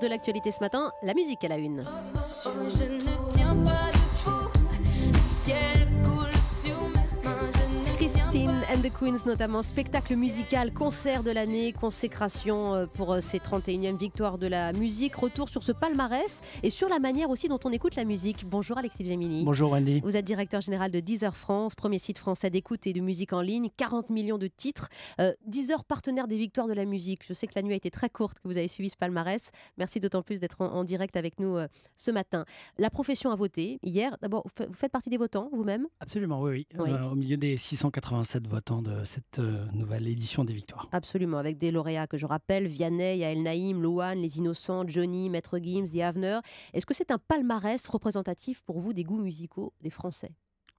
de l'actualité ce matin, la musique à la une. Oh, de Queens notamment, spectacle musical, concert de l'année, consécration euh, pour euh, ces 31e victoires de la musique, retour sur ce palmarès et sur la manière aussi dont on écoute la musique. Bonjour Alexis Gemini. Bonjour Andy. Vous êtes directeur général de Deezer France, premier site français d'écoute et de musique en ligne, 40 millions de titres, euh, Deezer partenaire des victoires de la musique. Je sais que la nuit a été très courte, que vous avez suivi ce palmarès. Merci d'autant plus d'être en, direct avec nous ce matin. La profession a voté hier. D'abord, vous faites partie des votants vous-même Absolument, oui. oui. au milieu des 687 votes de cette euh, nouvelle édition des Victoires. Absolument, avec des lauréats que je rappelle, Vianney, Yael Naïm, Louane, Les Innocents, Johnny, Maître Gims, The Avener. Est-ce que c'est un palmarès représentatif pour vous des goûts musicaux des Français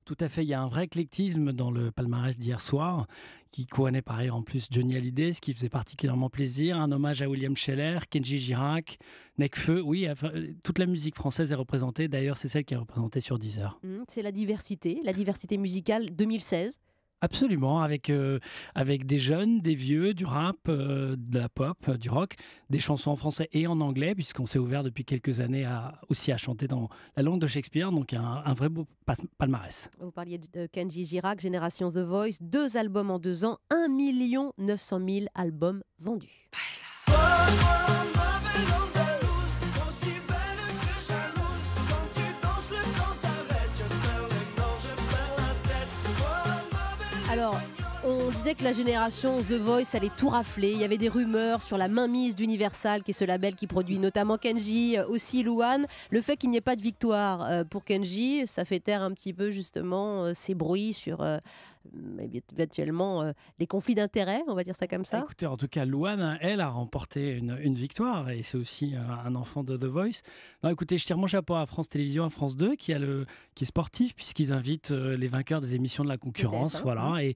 tout à fait. Il y a un vrai éclectisme dans le palmarès d'hier soir, qui connaît par ailleurs en plus Johnny Hallyday, ce qui faisait particulièrement plaisir. Un hommage à William Scheller, Kenji Girac, Necfeu. Oui, euh, toute la musique française est représentée. D'ailleurs, c'est celle qui est représentée sur Deezer. Hum, c'est la diversité, la diversité musicale 2016. Absolument, avec, euh, avec des jeunes, des vieux, du rap, euh, de la pop, euh, du rock, des chansons en français et en anglais, puisqu'on s'est ouvert depuis quelques années à, aussi à chanter dans la langue de Shakespeare, donc un, vrai beau palmarès. Vous parliez de Kenji Girac, Génération The Voice, deux albums en deux ans, 1 900 000 albums vendus. Alors, on disait que la génération The Voice allait tout rafler. Il y avait des rumeurs sur la mainmise d'Universal, qui est ce label qui produit notamment Kenji, euh, aussi Luan. Le fait qu'il n'y ait pas de victoire euh, pour Kenji, ça fait taire un petit peu justement euh, ces bruits sur éventuellement les conflits d'intérêts, on va dire ça comme ça. Écoutez, en tout cas, Luan, elle, a remporté une, victoire et c'est aussi un enfant de The Voice. Non, écoutez, je tire mon chapeau à France Télévisions, à France 2, qui, a le, qui est sportif, puisqu'ils invitent les vainqueurs des émissions de la concurrence. Hein. voilà. Mm. et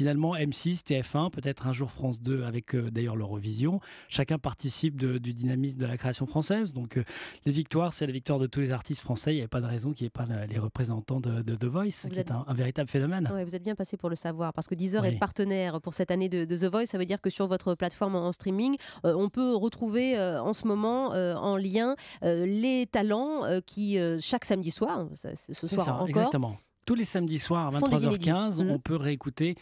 finalement M6, TF1, peut-être un jour France 2 avec euh, d'ailleurs l'Eurovision. Chacun participe du dynamisme de la création française. Donc euh, les victoires, c'est la victoire de tous les artistes français. Il n'y a pas de raison qu'il n'y ait pas les représentants de, The Voice, qui est un, véritable phénomène. vous êtes bien passé pour le savoir parce que Deezer est partenaire pour cette année de, The Voice. Ça veut dire que sur votre plateforme en, streaming, euh, on peut retrouver en ce moment en lien les talents qui, chaque samedi soir, hein, ce soir exactement tous les samedis soirs 23h15, mm. on peut réécouter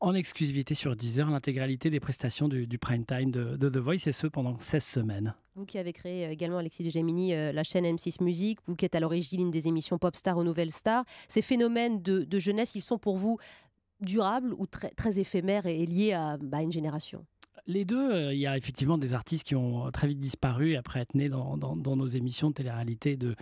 en exclusivité sur Deezer l'intégralité des prestations du, du prime time de, The Voice et ce pendant 16 semaines. Vous qui avez créé euh, également Alexis de Gemini euh, la chaîne M6 Musique, vous qui êtes à l'origine des émissions Popstar aux Nouvelle Star. ces phénomènes de, jeunesse, ils sont pour vous durables ou très, très éphémères et liés à bah, une génération les deux, euh, il y a effectivement des artistes qui ont très vite disparu après être nés dans, nos émissions de télé-réalité de,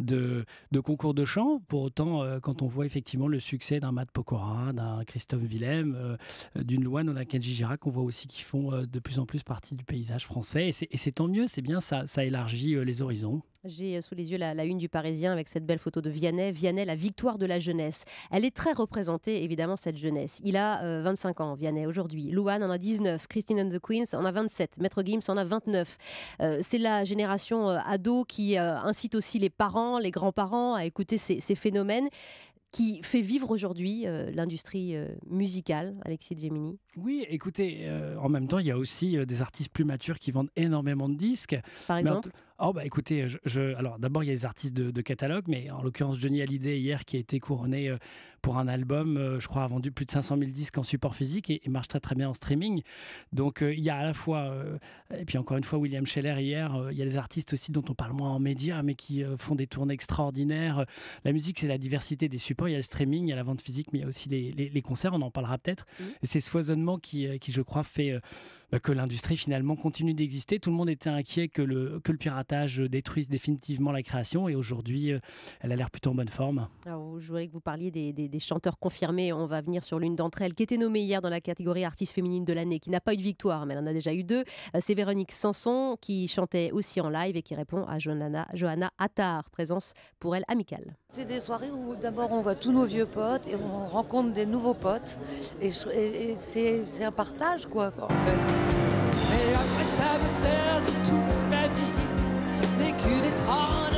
de, concours de chant. Pour autant, euh, quand on voit effectivement le succès d'un Matt Pokora, d'un Christophe Willem, euh, d'une Louane on d'un Kenji Girac, on voit aussi qu'ils font euh, de plus en plus partie du paysage français. Et c'est tant mieux, c'est bien, ça, ça élargit les horizons. J'ai sous les yeux la, une du Parisien avec cette belle photo de Vianney. Vianney, la victoire de la jeunesse. Elle est très représentée, évidemment, cette jeunesse. Il a 25 ans, Vianney, aujourd'hui. Louane en a 19. Christine and the Queens en a 27. Maître Gims en a 29. c'est la génération ado qui incite aussi les parents les grands-parents à écouter ces, phénomènes qui fait vivre aujourd'hui euh, l'industrie euh, musicale, Alexis Gemini Oui, écoutez, euh, en même temps, il y a aussi des artistes plus matures qui vendent énormément de disques. Par exemple Oh, bah écoutez, je, alors d'abord il y a les artistes de, catalogue, mais en l'occurrence Johnny Hallyday hier qui a été couronné euh, pour un album, euh, je crois, a vendu plus de 500 000 disques en support physique et, marche très très bien en streaming. Donc euh, il y a à la fois, et puis encore une fois William Scheller hier, il y a les artistes aussi dont on parle moins en média, mais qui font des tournées extraordinaires. La musique c'est la diversité des supports, il y a le streaming, il y a la vente physique, mais il y a aussi les, concerts, on en parlera peut-être. Et c'est ce foisonnement qui, qui, je crois, fait bah, que l'industrie finalement continue d'exister. Tout le monde était inquiet que le, que le piratage euh, détruise définitivement la création et aujourd'hui, euh, elle a l'air plutôt en bonne forme. je voulais que vous parliez des, chanteurs confirmés. On va venir sur l'une d'entre elles qui était nommée hier dans la catégorie artiste féminine de l'année, qui n'a pas eu de victoire, mais elle en a déjà eu deux. Euh, c'est Véronique Sanson qui chantait aussi en live et qui répond à Johanna, Johanna Attar, présence pour elle amicale. C'est des soirées où d'abord on voit tous nos vieux potes et on rencontre des nouveaux potes et, et c'est un partage quoi en fait. Car je savais, c'est toute ma vie, mais qu'une étrange.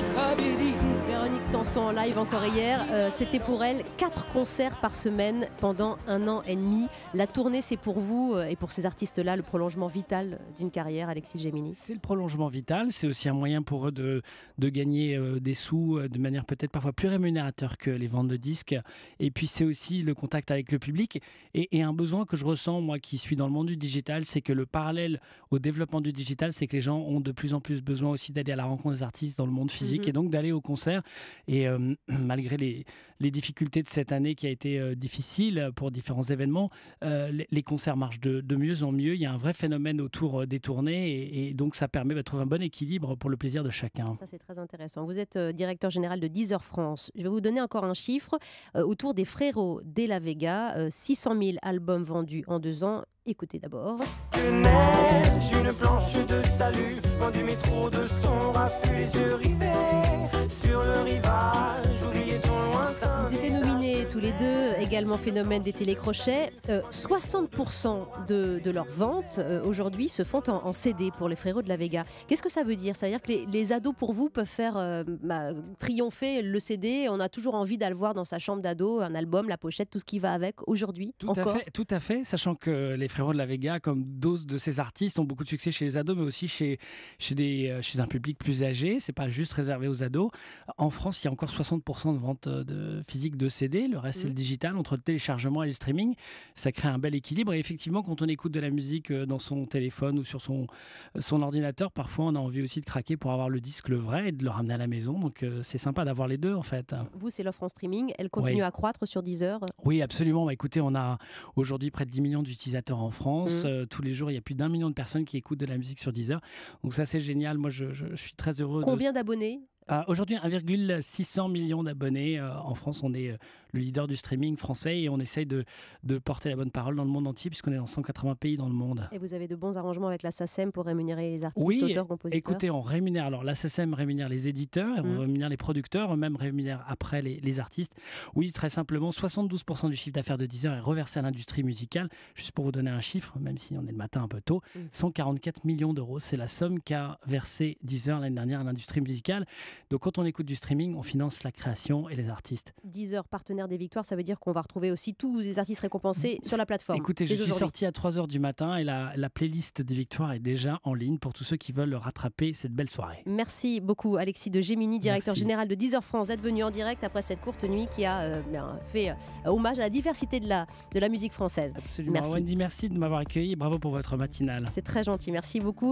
sont en live encore hier. Euh, c'était pour elle quatre concerts par semaine pendant un an et demi. La tournée, c'est pour vous euh, et pour ces artistes-là le prolongement vital d'une carrière, Alexis Gemini. C'est le prolongement vital. C'est aussi un moyen pour eux de, gagner euh, des sous de manière peut-être parfois plus rémunérateur que les ventes de disques. Et puis c'est aussi le contact avec le public. Et, un besoin que je ressens, moi qui suis dans le monde du digital, c'est que le parallèle au développement du digital, c'est que les gens ont de plus en plus besoin aussi d'aller à la rencontre des artistes dans le monde physique mhm. et donc d'aller au concert. Et malgré les, difficultés de cette année qui a été difficile pour différents événements, les, concerts marchent de, mieux en mieux. Il y a un vrai phénomène autour des tournées et, donc ça permet bah, de trouver un bon équilibre pour le plaisir de chacun. Ça, c'est très intéressant. Vous êtes directeur général de Deezer France. Je vais vous donner encore un chiffre. autour des frérots de la Vega, 600 000 albums vendus en deux ans. Écoutez d'abord. Une planche de salut, Vendu métro de son les yeux rivés. également phénomène des télécrochets. 60% euh, de, de, leurs ventes euh, aujourd'hui se font en, CD pour les frérots de la Vega. Qu'est-ce que ça veut dire Ça veut dire que les, les, ados pour vous peuvent faire euh, bah, triompher le CD. On a toujours envie d'aller voir dans sa chambre d'ado, un album, la pochette, tout ce qui va avec aujourd'hui. Tout à fait, tout à fait. Sachant que les frérots de la Vega, comme dose de ces artistes, ont beaucoup de succès chez les ados, mais aussi chez chez, des, chez un public plus âgé. C'est pas juste réservé aux ados. En France, il y a encore 60% de ventes de, physiques de CD. Le reste, c'est le mm. digital entre le téléchargement et le streaming. Ça crée un bel équilibre. Et effectivement, quand on écoute de la musique euh, dans son téléphone ou sur son, euh, son ordinateur, parfois on a envie aussi de craquer pour avoir le disque le vrai et de le ramener à la maison. Donc euh, c'est sympa d'avoir les deux en fait. Vous, c'est l'offre en streaming. Elle continue à croître sur Deezer Oui, absolument. Bah, écoutez, on a aujourd'hui près de 10 millions d'utilisateurs en France. Mmh. tous les jours, il y a plus d'un million de personnes qui écoutent de la musique sur Deezer. Donc ça, c'est génial. Moi, je, suis très heureux. Combien d'abonnés ah, Aujourd'hui, 1,6 million d'abonnés. en France, on est le leader du streaming français et on essaye de, porter la bonne parole dans le monde entier puisqu'on est dans 180 pays dans le monde. Et vous avez de bons arrangements avec la SACEM pour rémunérer les artistes, oui, auteurs, compositeurs Écoutez, on rémunère, alors la SACEM rémunère les éditeurs, on mm. rémunère les producteurs, même rémunère après les, artistes. Oui, très simplement, 72% du chiffre d'affaires de Deezer est reversé à l'industrie musicale. Juste pour vous donner un chiffre, même si on est le matin un peu tôt, 144 mm. millions d'euros, c'est la somme qu'a versé Deezer l'année dernière à l'industrie musicale. Donc quand on écoute du streaming, on finance la création et les artistes. Deezer, partenaire des victoires, ça veut dire qu'on va retrouver aussi tous les artistes récompensés sur la plateforme. Écoutez, je suis sorti à 3h du matin et la, playlist des victoires est déjà en ligne pour tous ceux qui veulent rattraper cette belle soirée. Merci beaucoup Alexis de Gémini, directeur général de 10h France, d'être venu en direct après cette courte nuit qui a euh, ben, fait euh, hommage à la diversité de la, de la musique française. Absolument. Merci. Wendy, merci de m'avoir accueilli. Bravo pour votre matinale. C'est très gentil. Merci beaucoup.